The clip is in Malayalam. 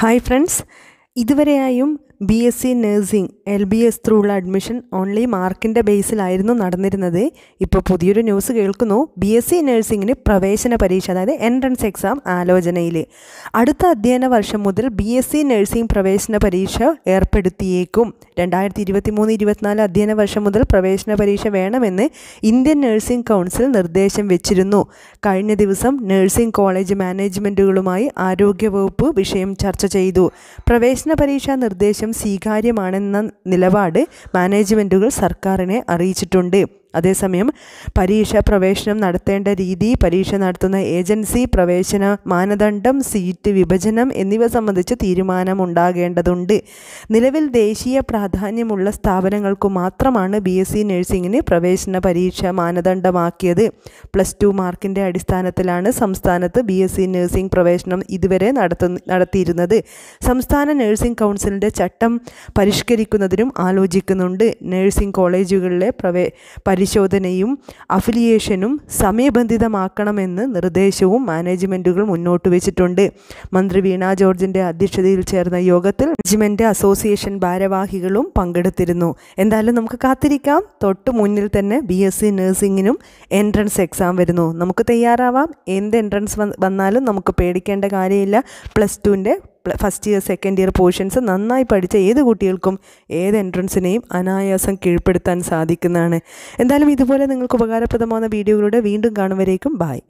ഹായ് ഫ്രണ്ട്സ് ഇതുവരെയായും B S C nursing L B S through ഉള്ള അഡ്മിഷൻ ഓൺലി മാർക്കിൻ്റെ ബേസിലായിരുന്നു നടന്നിരുന്നത് ഇപ്പോൾ പുതിയൊരു ന്യൂസ് കേൾക്കുന്നു ബി എസ് സി നഴ്സിംഗിന് പ്രവേശന പരീക്ഷ അതായത് എൻട്രൻസ് എക്സാം ആലോചനയിൽ അടുത്ത അധ്യയന വർഷം മുതൽ ബി എസ് സി നഴ്സിംഗ് പ്രവേശന പരീക്ഷ ഏർപ്പെടുത്തിയേക്കും രണ്ടായിരത്തി ഇരുപത്തി മൂന്ന് ഇരുപത്തിനാല് അധ്യയന വർഷം മുതൽ പ്രവേശന പരീക്ഷ വേണമെന്ന് ഇന്ത്യൻ നഴ്സിംഗ് കൗൺസിൽ നിർദ്ദേശം വെച്ചിരുന്നു കഴിഞ്ഞ ദിവസം നഴ്സിംഗ് കോളേജ് മാനേജ്മെൻറ്റുകളുമായി ആരോഗ്യവകുപ്പ് വിഷയം ചർച്ച ചെയ്തു പ്രവേശന പരീക്ഷാ നിർദ്ദേശം സ്വീകാര്യമാണെന്ന നിലപാട് മാനേജ്മെൻറ്റുകൾ സർക്കാരിനെ അറിയിച്ചിട്ടുണ്ട് അതേസമയം പരീക്ഷ പ്രവേശനം നടത്തേണ്ട രീതി പരീക്ഷ നടത്തുന്ന ഏജൻസി പ്രവേശന മാനദണ്ഡം സീറ്റ് വിഭജനം എന്നിവ സംബന്ധിച്ച് തീരുമാനമുണ്ടാകേണ്ടതുണ്ട് നിലവിൽ ദേശീയ പ്രാധാന്യമുള്ള സ്ഥാപനങ്ങൾക്കു മാത്രമാണ് ബി എസ് സി നഴ്സിംഗിന് പ്രവേശന പരീക്ഷ മാനദണ്ഡമാക്കിയത് പ്ലസ് ടു മാർക്കിൻ്റെ അടിസ്ഥാനത്തിലാണ് സംസ്ഥാനത്ത് ബി എസ് സി നഴ്സിംഗ് പ്രവേശനം ഇതുവരെ നടത്തിയിരുന്നത് സംസ്ഥാന നഴ്സിംഗ് കൗൺസിലിൻ്റെ ചട്ടം പരിഷ്കരിക്കുന്നതിനും ആലോചിക്കുന്നുണ്ട് നഴ്സിംഗ് കോളേജുകളിലെ പ്രവേ പരിശോധനയും അഫിലിയേഷനും സമയബന്ധിതമാക്കണമെന്ന് നിർദ്ദേശവും മാനേജ്മെൻറ്റുകൾ മുന്നോട്ട് വെച്ചിട്ടുണ്ട് മന്ത്രി വീണ ജോർജിൻ്റെ അധ്യക്ഷതയിൽ ചേർന്ന യോഗത്തിൽ മാനേജ്മെൻറ്റ് അസോസിയേഷൻ ഭാരവാഹികളും പങ്കെടുത്തിരുന്നു എന്തായാലും നമുക്ക് കാത്തിരിക്കാം തൊട്ട് മുന്നിൽ തന്നെ B S C entrance exam വരുന്നു നമുക്ക് തയ്യാറാവാം എന്ത് എൻട്രൻസ് വന്നാലും നമുക്ക് പേടിക്കേണ്ട കാര്യമില്ല പ്ലസ് ടുവിൻ്റെ first year second year portions നന്നായി പഠിച്ച ഏത് കുട്ടികൾക്കും ഏത് എൻട്രൻസിനെയും അനായാസം കീഴ്പ്പെടുത്താൻ സാധിക്കുന്നതാണ് എന്തായാലും ഇതുപോലെ നിങ്ങൾക്ക് ഉപകാരപ്രദമാകുന്ന വീഡിയോകളുടെ വീണ്ടും കാണുവരേക്കും ബായ്